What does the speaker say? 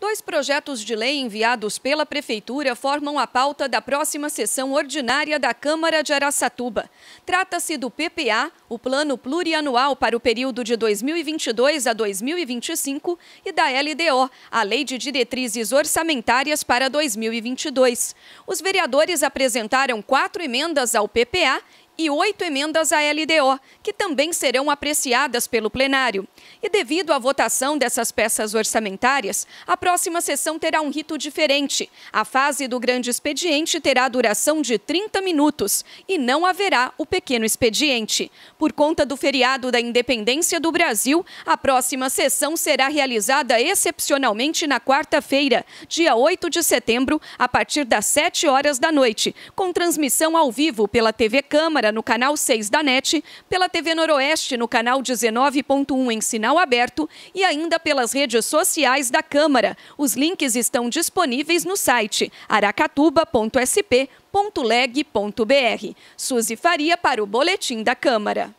Dois projetos de lei enviados pela Prefeitura formam a pauta da próxima sessão ordinária da Câmara de Araçatuba. Trata-se do PPA, o Plano Plurianual para o período de 2022 a 2025, e da LDO, a Lei de Diretrizes Orçamentárias para 2022. Os vereadores apresentaram quatro emendas ao PPA e oito emendas à LDO, que também serão apreciadas pelo plenário. E devido à votação dessas peças orçamentárias, a próxima sessão terá um rito diferente. A fase do grande expediente terá duração de 30 minutos e não haverá o pequeno expediente. Por conta do feriado da independência do Brasil, a próxima sessão será realizada excepcionalmente na quarta-feira, dia 8 de setembro, a partir das 7 horas da noite, com transmissão ao vivo pela TV Câmara no canal 6 da NET, pela TV Noroeste no canal 19.1 em sinal aberto e ainda pelas redes sociais da Câmara. Os links estão disponíveis no site aracatuba.sp.leg.br. Suzy Faria para o Boletim da Câmara.